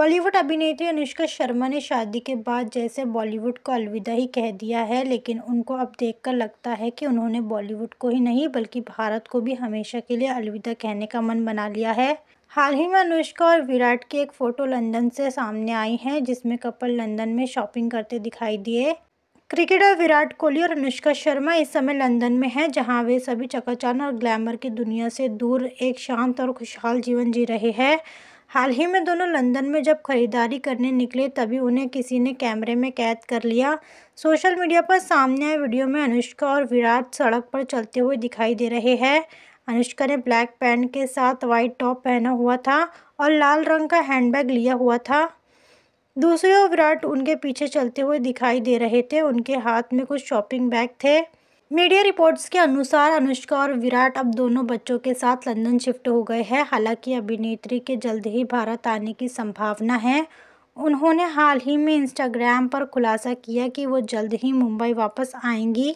बॉलीवुड अभिनेत्री अनुष्का शर्मा ने शादी के बाद जैसे बॉलीवुड को अलविदा ही कह दिया है लेकिन उनको अब देखकर लगता है कि उन्होंने बॉलीवुड को ही नहीं बल्कि भारत को भी हमेशा के लिए अलविदा कहने का मन बना लिया है हाल ही में अनुष्का और विराट की एक फ़ोटो लंदन से सामने आई है जिसमें कपल लंदन में शॉपिंग करते दिखाई दिए क्रिकेटर विराट कोहली और अनुष्का शर्मा इस समय लंदन में हैं जहां वे सभी चकाचान और ग्लैमर की दुनिया से दूर एक शांत और खुशहाल जीवन जी रहे हैं हाल ही में दोनों लंदन में जब खरीदारी करने निकले तभी उन्हें किसी ने कैमरे में कैद कर लिया सोशल मीडिया पर सामने आए वीडियो में अनुष्का और विराट सड़क पर चलते हुए दिखाई दे रहे हैं अनुष्का ने ब्लैक पैंट के साथ वाइट टॉप पहना हुआ था और लाल रंग का हैंडबैग लिया हुआ था दूसरे ओर विराट उनके पीछे चलते हुए दिखाई दे रहे थे उनके हाथ में कुछ शॉपिंग बैग थे मीडिया रिपोर्ट्स के अनुसार अनुष्का और विराट अब दोनों बच्चों के साथ लंदन शिफ्ट हो गए हैं हालांकि अभिनेत्री के जल्द ही भारत आने की संभावना है उन्होंने हाल ही में इंस्टाग्राम पर खुलासा किया कि वो जल्द ही मुंबई वापस आएंगी